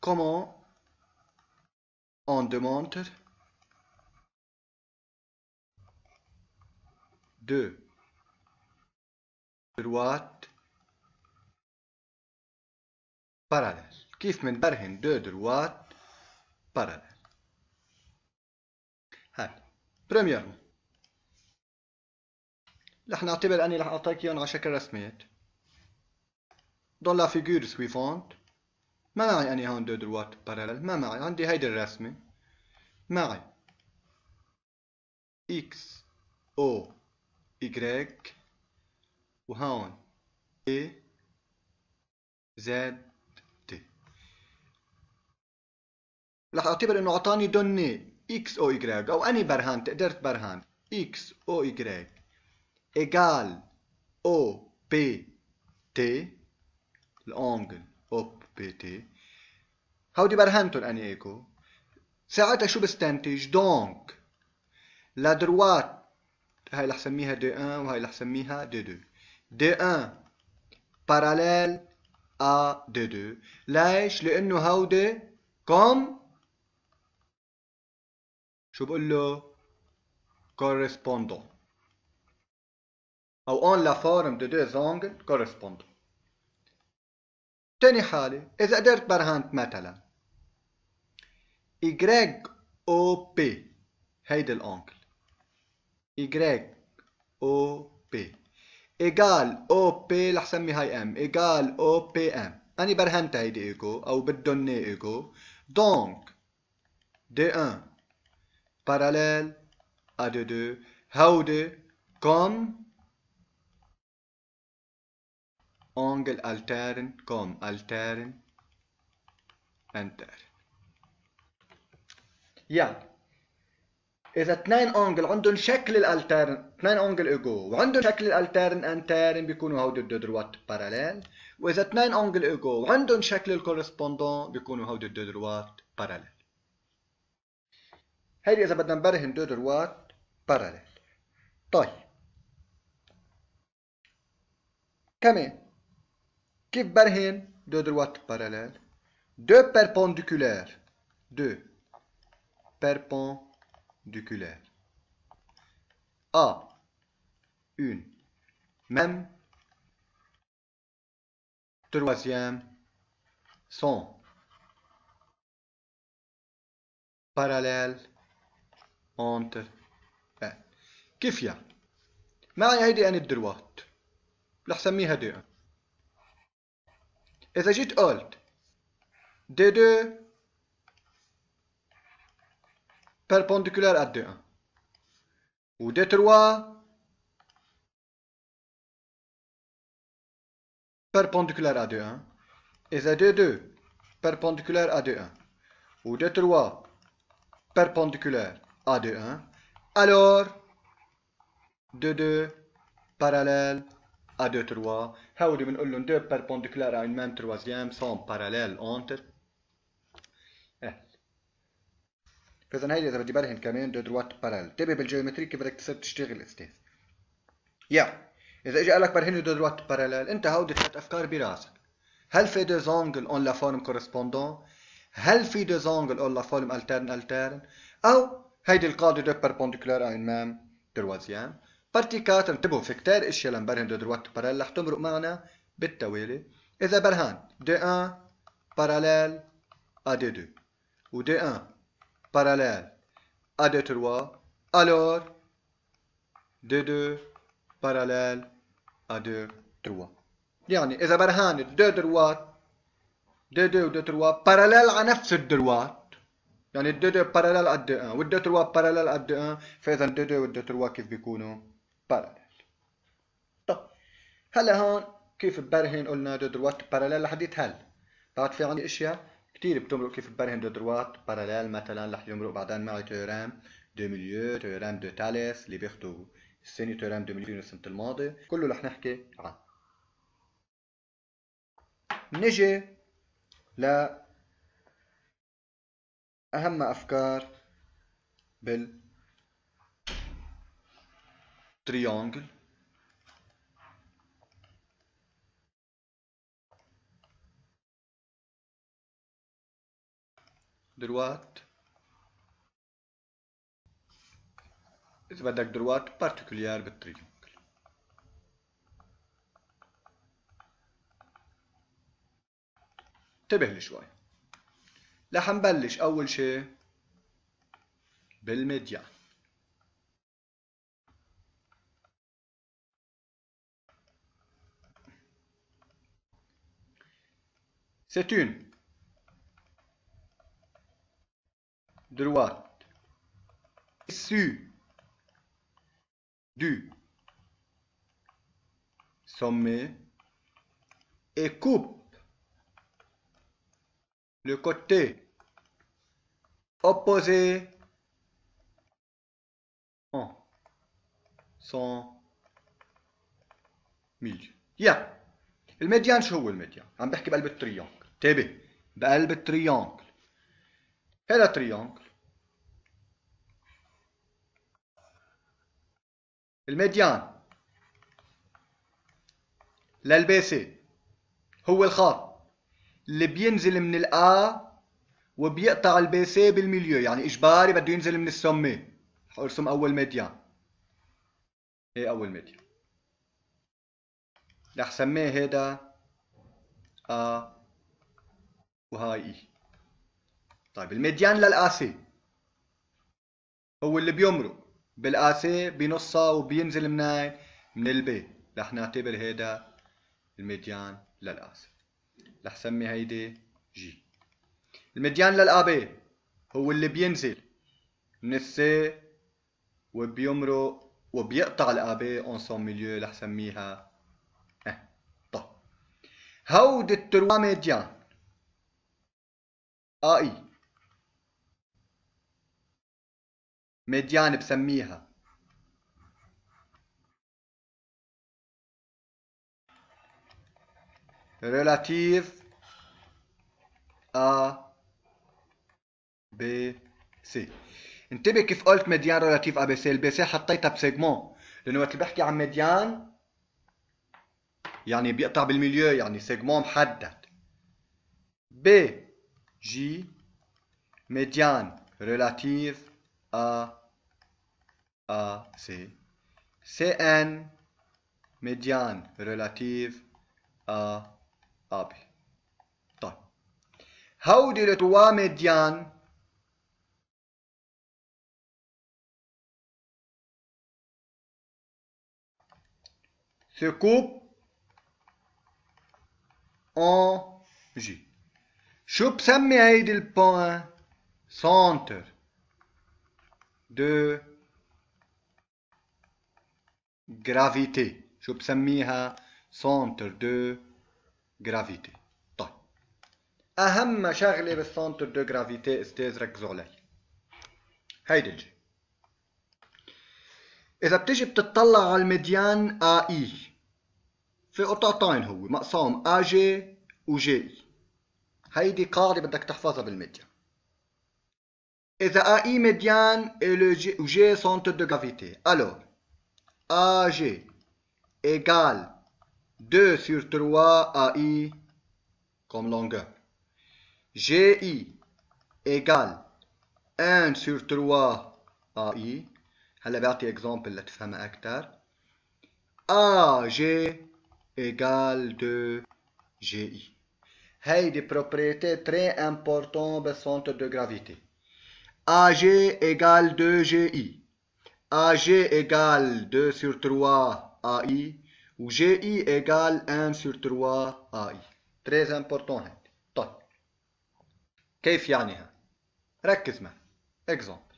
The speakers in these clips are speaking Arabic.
Comment on démontre deux droites parallèles Comment on démontre deux droites parallèles Premièrement, nous va considérer que je vais vous donner une forme de Dans la figure suivante, ما معي أني هون دو دروات بارالل ما معي عندي هيدي الرسمة معي إكس أو إيجريك وهون إي زد تي رح أعتبر إنه أعطاني دوني إكس أو إيجريك أو أني برهان قدرت برهان إكس أو إيجريك إيجال أو بي تي الأنجل بيتي هودي برهنتون أني إيكو ساعتها شو بستنتج دونك لا دروات هاي اللي حسميها دي ان وهاي اللي حسميها دي دو دي ان باراليل ا دي دو ليش لانه هودي كوم شو بقول له كورسبوندون او اون لا فورم دي دو زونغ كورسبوندون تاني حالة إذا قدرت برهنت مثلا Y O P هيدي الأنكل Y O P إيجال O P رح سمي هاي M إيجال O P M أنا برهنت هيدي إيجو أو بدون إيجو دونك دي 1 parallèle à de 2 هودي كوم Onkel altaren, kom altaren en يا يعني إذا اثنين أنجل عندهم شكل الألتارن اثنين أنجل إجو وعندهم شكل الألتارن أنتارن بيكونوا هودو الدودروات باراليل وإذا اثنين أنجل إجو وعندهم شكل الكورسبوندون بيكونوا هودو الدودروات باراليل هيدي إذا بدنا نبرهن دودروات باراليل طيب كمان Qui barhin de droite parallèle. Deux perpendiculaires. Deux perpendiculaires. A. Une. Même. Troisième. Sont. Parallèle. Entre. Qu'est-ce qu'il y a? Mais y a Je vais et j'ajoute juste D2 perpendiculaire à D1. Ou D3 perpendiculaire à D1. Et D2 perpendiculaire à D1. Ou D3 perpendiculaire à D1. Alors, D2 parallèle à 2, 3 هودي بنقول لهم دو perpendiculaires à une même troisième sont parallèles entre فاذا هيدي اذا بدي برهن كمان دو دروات بارال تبي بالجيومتري كيف بدك تصير تشتغل استاذ يا اذا اجى قال لك برهن دو دروات بارال انت هاودي ثلاث افكار براسك هل في دو زونجل اون لا فورم كورسبوندون هل في دو زونجل اون لا فورم الترن الترن او هيدي القاعده دو بيربونديكولار ان مام تروازيام بارتيكات انتبهوا في كتير اشياء لنبرهن دو دروات بارال رح تمرق معنا بالتوالي اذا برهان دي 1 بارالال ا دي 2 ودي 1 بارالال ا دي 3 الور دي 2 بارالال ا دي 3 يعني اذا برهان دو دروات دي 2 ودي 3 باراليل على نفس الدروات يعني الدو دو على قد 1 والدو 3 على قد 1 فاذا الدو دو والدو 3 كيف بيكونوا parallel طب هلا هون كيف ببرهن قلنا دو دروات parallel لحديت هل بعد في عندي اشياء كثير بتمرق كيف ببرهن دو دروات parallel مثلا رح يمرق بعدين معي تيورام دو ميليو تيورام دو تاليس اللي بياخذوا السنه تيورام دو ميليو السنه الماضيه كله رح نحكي عنه نجي ل أهم أفكار بال triangle droite إذا بدك دروات بارتيكوليار بالتريونجل انتبه لي شوي رح نبلش أول شي بالميديان C'est une droite issue du sommet et coupe le côté opposé en son milieu. le الميديان شو هو الميديان؟ عم بحكي le triangle. انتبه بقلب التريانجل هذا تريانجل الميديان للبيسي هو الخط اللي بينزل من الآ وبيقطع البيسي بالمليو يعني إجباري بده ينزل من رح ارسم أول ميديان هي إيه أول ميديان رح سميه هيدا آ وهاي اي طيب الميديان للاسي هو اللي بيمرق بالاسي بنصها وبينزل منين من البي رح نعتبر هيدا الميديان للاسي رح سمي هيدي جي الميديان للابي هو اللي بينزل من السي وبيمرق وبيقطع الابي اون سون ميليو رح سميها اه طب هود التروا ميديان اي ميديان بسميها ريلاتيف ا ب سي انتبه كيف قلت ميديان ريلاتيف ا ب سي البي سي حطيتها بسيجمون لأنه وقت بحكي عن ميديان يعني بيقطع بالميليو يعني سيجمون محدد ب J, médiane relative à AC, CN, médiane relative à AB. de le toit médiane se coupe en J. شو بسمي البوان centre de gravité. شو بسميها سنتر دو جرافيتي طيب أهم شغلة بالسنتر دو جرافيتي أستاذ ركزوا علي هيدي الجي إذا بتجي بتطلع على الميديان اي في قطعتين هو مقسوم اجي وجي هيدي قاعدة بدك تحفظها بالميديان إذا AI médiane et le G, G centre de gravité, alors AG égale 2 sur 3 AI comme longueur. GI égale 1 sur 3 AI. هلا un exemple لتفهمها A AG égale 2 GI aient des propriétés très importantes centre de gravité. AG égale 2GI. AG égale 2 sur 3 AI ou GI égale 1 sur 3 AI. Très important Tot. ce كيف يعني هاد؟ a moi Exemple.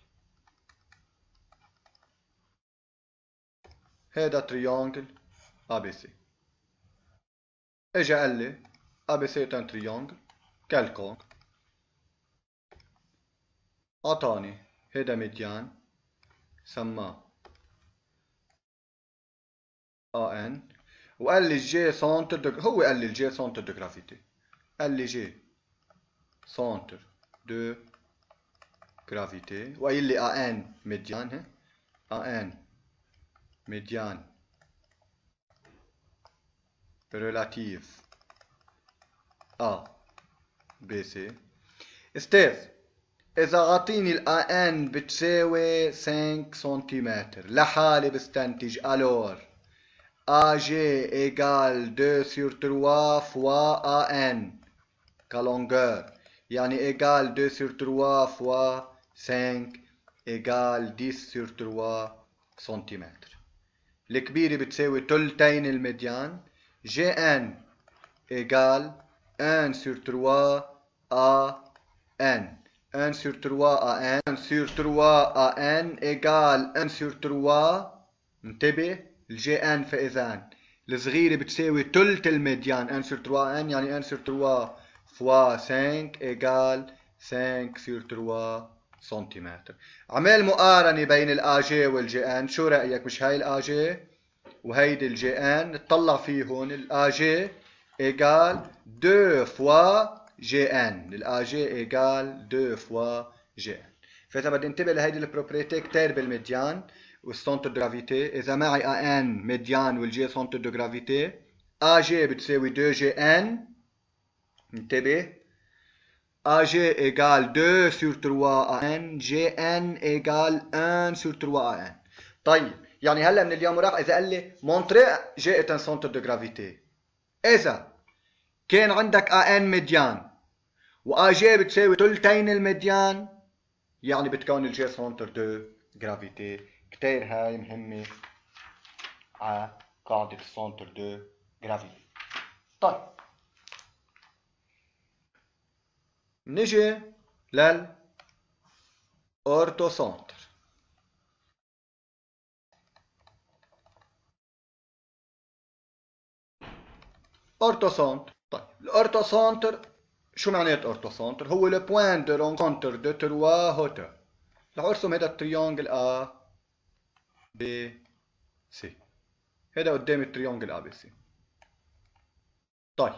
هذا triangle ABC. اجا لي ABC est un e triangle quelconque. Atani est la médiane. Sama. ma AN. Où est le centre de? gravité. Où est le centre de gravité? Le G centre de gravité. Oui, il est AN, N médiane. À médiane relative. A B C استاذ إذا أعطيني الآن بتساوي 5 سنتيمتر لحالي بستنتج ألور AG ايجال 2 سور 3 فوا AN كالونجور يعني ايجال 2 سور 3 فوا 5 ايجال 10 سور 3 سنتيمتر الكبيرة بتساوي تلتين الميديان جي ان égale 1 sur 3 à n. 1 sur 3 à n. 1 sur 3 à n إيكال 1 sur 3 انتبه الجي ان فإذا الصغيرة بتساوي تلت الميديان 1 sur 3 n يعني 1 sur 3 فوا 5 إيكال 5 sur 3 سنتيمتر عمل مقارنة بين الاجي والجي ان شو رأيك مش هاي الاجي وهيدي الجي ان نطلع فيهم الاجي égale 2 fois Gn. Ag égale 2 fois Gn. On doit donc se cette propriété de la médiane et centre de gravité. Si on a n médiane et un centre de gravité, Ag est 2Gn. On Ag égale 2 sur 3 An. Gn égale 1 sur 3 An. On va donc montrer que G est un centre de gravité. إذا كان عندك آن مديان و AG بتساوي ثلثين المديان يعني بتكون الجي سنتر دو جرافيتي كتير هاي مهمة على قاعدة السنتر دو جرافيتي طيب نجي لل أورتوسنتر سونتر طيب سونتر شو اورتو سونتر هو لو بوان دو رونكونتر دو تروا هوتور رح ارسم هذا التريونجل ا بي سي هذا قدام التريونجل ا بي سي طيب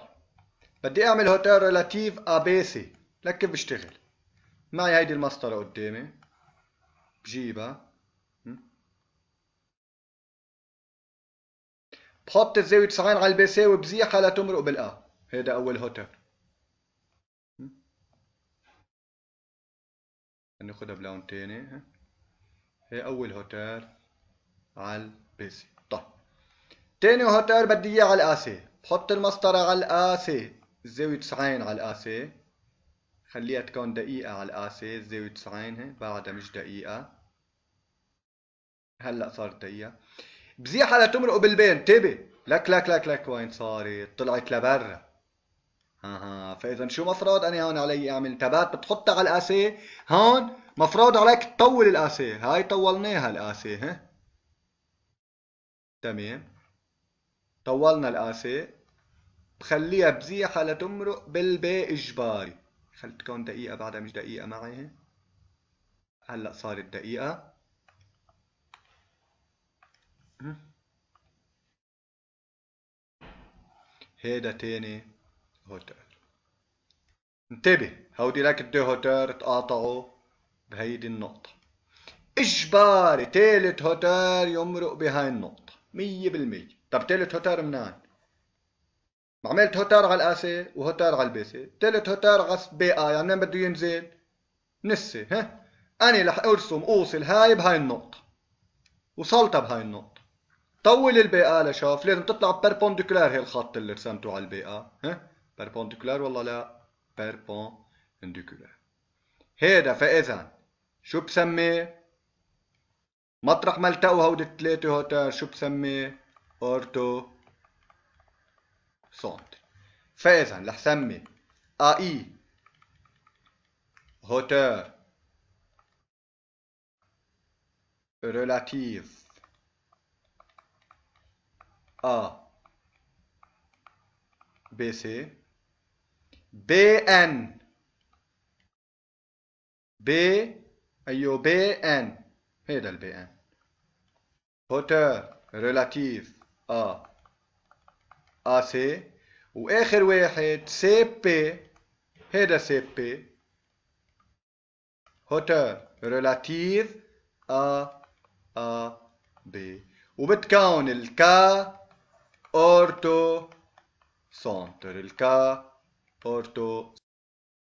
بدي اعمل هوتير ريلاتيف ا بي سي لك كيف بشتغل معي هيدي المسطره قدامي بجيبها بحط الزاوية 90 على البساوي بزيحة لتمرق بالا هيدا أول هوتر ناخدها بلون تاني هي أول هوتر على سي طيب تاني هوتر بدي إياه على الآسي بحط المسطرة على الآسي الزاوية 90 على الآسي خليها تكون دقيقة على الآسي الزاوية 90 بعدها مش دقيقة هلا صارت دقيقة بزيحة لتمرقه بالبين تبي لك لك لك لك وين صارت طلعت لبرا اها فاذا شو مفروض انا هون علي اعمل تبات بتحطها على الاسي هون مفروض عليك تطول الاسي هاي طولناها الاسي ها تمام طولنا الاسي بخليها بزيحه لتمرق بالبي اجباري خلتكم تكون دقيقه بعدها مش دقيقه معي هلا صارت دقيقه هيدا تاني هوتيل انتبه هودي لك الدي هوتير تقاطعوا بهيدي النقطة إجباري تالت هوتير يمرق بهاي النقطة مية بالمية طب تالت هوتير منين؟ عملت هوتار على الاسي وهوتار على البيسي تالت هوتار غص بي اي منين بده ينزل نسي ها انا رح ارسم اوصل هاي بهاي النقطه وصلت بهاي النقطه طول البيئة لشوف لازم تطلع بيربونديكولار هي الخط اللي رسمته على البيئة ها بيربونديكولار والله لا بيربونديكولار هيدا فاذا شو بسميه مطرح ما التقوا هود الثلاثة هوتار شو بسميه اورتو سونتر فاذا رح سمي اي هوتار ريلاتيف A BC BN B أيوه BN هيدا ال BN hauteur relative A AC وآخر واحد CP هيدا CP hauteur relative A A B وبتكون الكا orthocentre الكا orthocentre